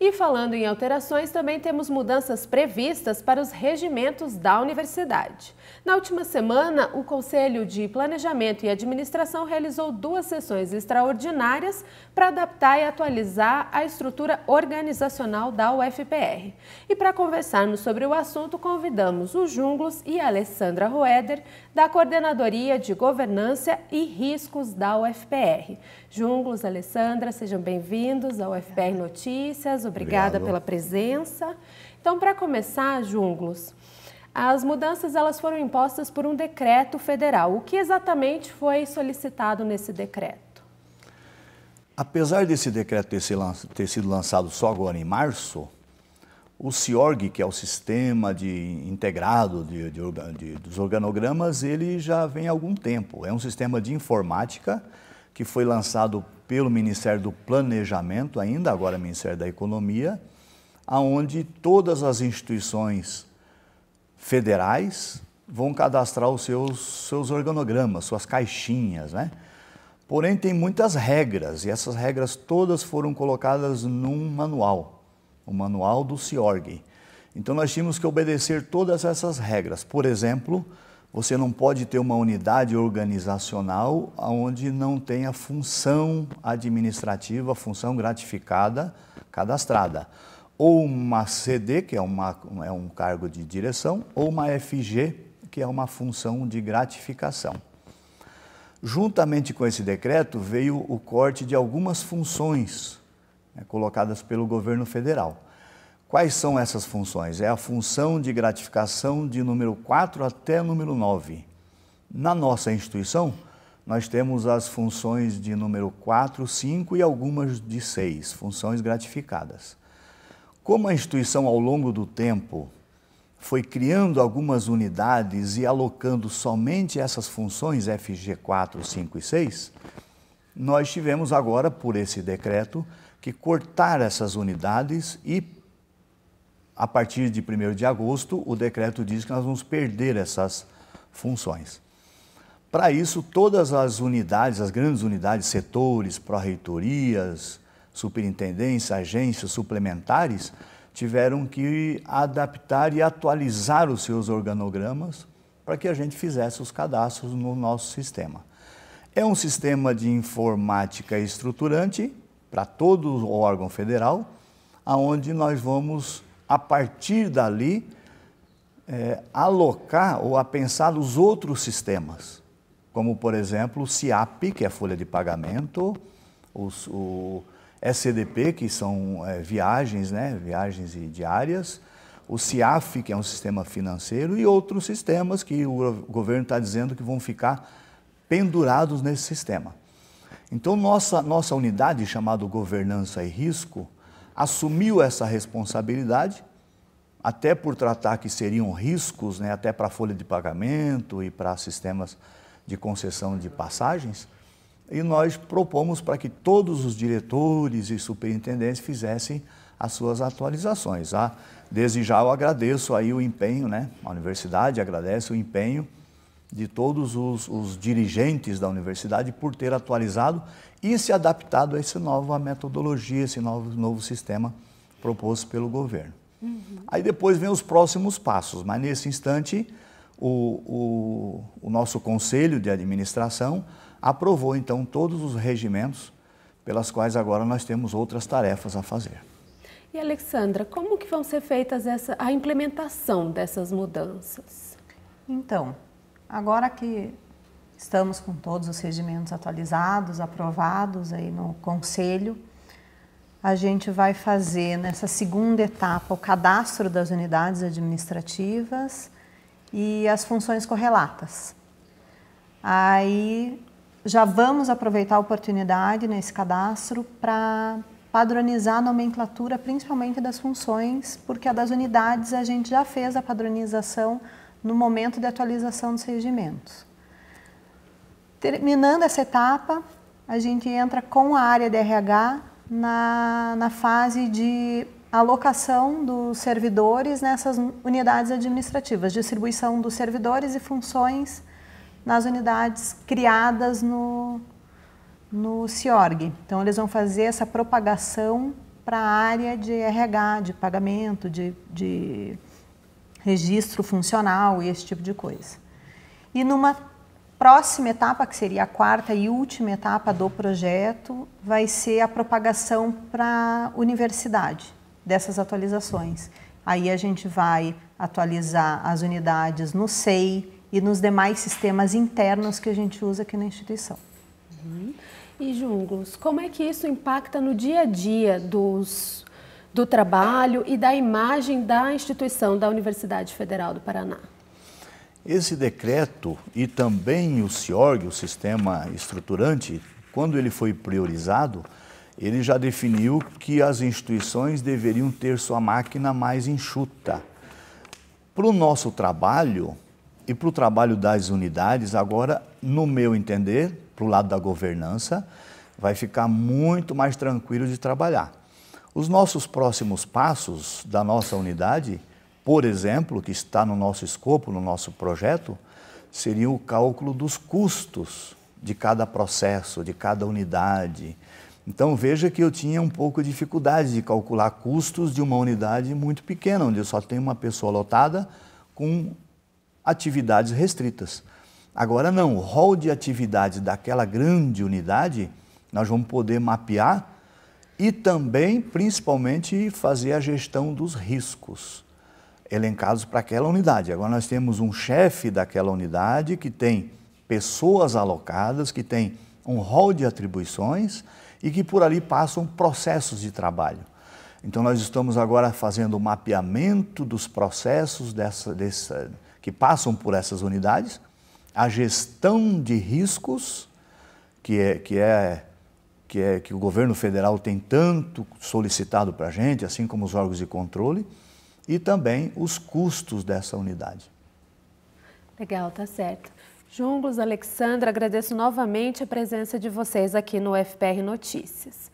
E falando em alterações, também temos mudanças previstas para os regimentos da universidade. Na última semana, o Conselho de Planejamento e Administração realizou duas sessões extraordinárias para adaptar e atualizar a estrutura organizacional da UFPR. E para conversarmos sobre o assunto, convidamos o Junglos e a Alessandra Roeder, da Coordenadoria de Governança e Riscos da UFPR. Junglos, Alessandra, sejam bem-vindos ao UFPR Notícias obrigada Obrigado. pela presença. Então, para começar, Junglos, as mudanças elas foram impostas por um decreto federal. O que exatamente foi solicitado nesse decreto? Apesar desse decreto ter sido lançado só agora em março, o CIORG, que é o Sistema de Integrado de, de, de, dos Organogramas, ele já vem há algum tempo. É um sistema de informática que foi lançado pelo Ministério do Planejamento, ainda agora Ministério da Economia, aonde todas as instituições federais vão cadastrar os seus, seus organogramas, suas caixinhas, né? Porém, tem muitas regras, e essas regras todas foram colocadas num manual, o manual do CIORG. Então, nós tínhamos que obedecer todas essas regras. Por exemplo, você não pode ter uma unidade organizacional onde não tenha função administrativa, função gratificada cadastrada. Ou uma CD, que é, uma, é um cargo de direção, ou uma FG, que é uma função de gratificação. Juntamente com esse decreto veio o corte de algumas funções né, colocadas pelo governo federal. Quais são essas funções? É a função de gratificação de número 4 até número 9. Na nossa instituição, nós temos as funções de número 4, 5 e algumas de 6, funções gratificadas. Como a instituição, ao longo do tempo, foi criando algumas unidades e alocando somente essas funções FG4, 5 e 6, nós tivemos agora, por esse decreto, que cortar essas unidades e a partir de 1 de agosto, o decreto diz que nós vamos perder essas funções. Para isso, todas as unidades, as grandes unidades, setores, pró-reitorias, superintendências, agências suplementares, tiveram que adaptar e atualizar os seus organogramas para que a gente fizesse os cadastros no nosso sistema. É um sistema de informática estruturante para todo o órgão federal, aonde nós vamos a partir dali, é, alocar ou a pensar os outros sistemas, como, por exemplo, o CIAP, que é a folha de pagamento, os, o SDP, que são é, viagens, né, viagens diárias, o CIAF, que é um sistema financeiro, e outros sistemas que o governo está dizendo que vão ficar pendurados nesse sistema. Então, nossa, nossa unidade, chamada Governança e Risco, assumiu essa responsabilidade, até por tratar que seriam riscos, né, até para a folha de pagamento e para sistemas de concessão de passagens, e nós propomos para que todos os diretores e superintendentes fizessem as suas atualizações. Ah, desde já eu agradeço aí o empenho, né? a universidade agradece o empenho de todos os, os, dirigentes da universidade por ter atualizado e se adaptado a essa nova metodologia, esse novo, novo sistema proposto pelo governo. Uhum. Aí depois vem os próximos passos, mas nesse instante o, o, o nosso conselho de administração aprovou então todos os regimentos pelas quais agora nós temos outras tarefas a fazer. E Alexandra, como que vão ser feitas essa, a implementação dessas mudanças? Então, Agora que estamos com todos os regimentos atualizados, aprovados aí no Conselho, a gente vai fazer nessa segunda etapa o cadastro das unidades administrativas e as funções correlatas. Aí já vamos aproveitar a oportunidade nesse cadastro para padronizar a nomenclatura, principalmente das funções, porque a das unidades a gente já fez a padronização no momento de atualização dos regimentos. Terminando essa etapa, a gente entra com a área de RH na, na fase de alocação dos servidores nessas unidades administrativas, distribuição dos servidores e funções nas unidades criadas no, no CIORG. Então, eles vão fazer essa propagação para a área de RH, de pagamento, de, de registro funcional e esse tipo de coisa. E numa próxima etapa, que seria a quarta e última etapa do projeto, vai ser a propagação para a universidade dessas atualizações. Aí a gente vai atualizar as unidades no SEI e nos demais sistemas internos que a gente usa aqui na instituição. Uhum. E Junglos, como é que isso impacta no dia a dia dos do trabalho e da imagem da instituição da Universidade Federal do Paraná. Esse decreto e também o CIORG, o Sistema Estruturante, quando ele foi priorizado, ele já definiu que as instituições deveriam ter sua máquina mais enxuta. Para o nosso trabalho e para o trabalho das unidades, agora, no meu entender, para o lado da governança, vai ficar muito mais tranquilo de trabalhar os nossos próximos passos da nossa unidade, por exemplo, que está no nosso escopo, no nosso projeto, seria o cálculo dos custos de cada processo, de cada unidade. Então veja que eu tinha um pouco de dificuldade de calcular custos de uma unidade muito pequena, onde eu só tenho uma pessoa lotada com atividades restritas. Agora não, o rol de atividades daquela grande unidade, nós vamos poder mapear e também, principalmente, fazer a gestão dos riscos elencados para aquela unidade. Agora nós temos um chefe daquela unidade que tem pessoas alocadas, que tem um rol de atribuições e que por ali passam processos de trabalho. Então nós estamos agora fazendo o mapeamento dos processos dessa, dessa, que passam por essas unidades, a gestão de riscos, que é, que é que, é, que o governo federal tem tanto solicitado para a gente, assim como os órgãos de controle, e também os custos dessa unidade. Legal, tá certo. Junglos, Alexandra, agradeço novamente a presença de vocês aqui no FPR Notícias.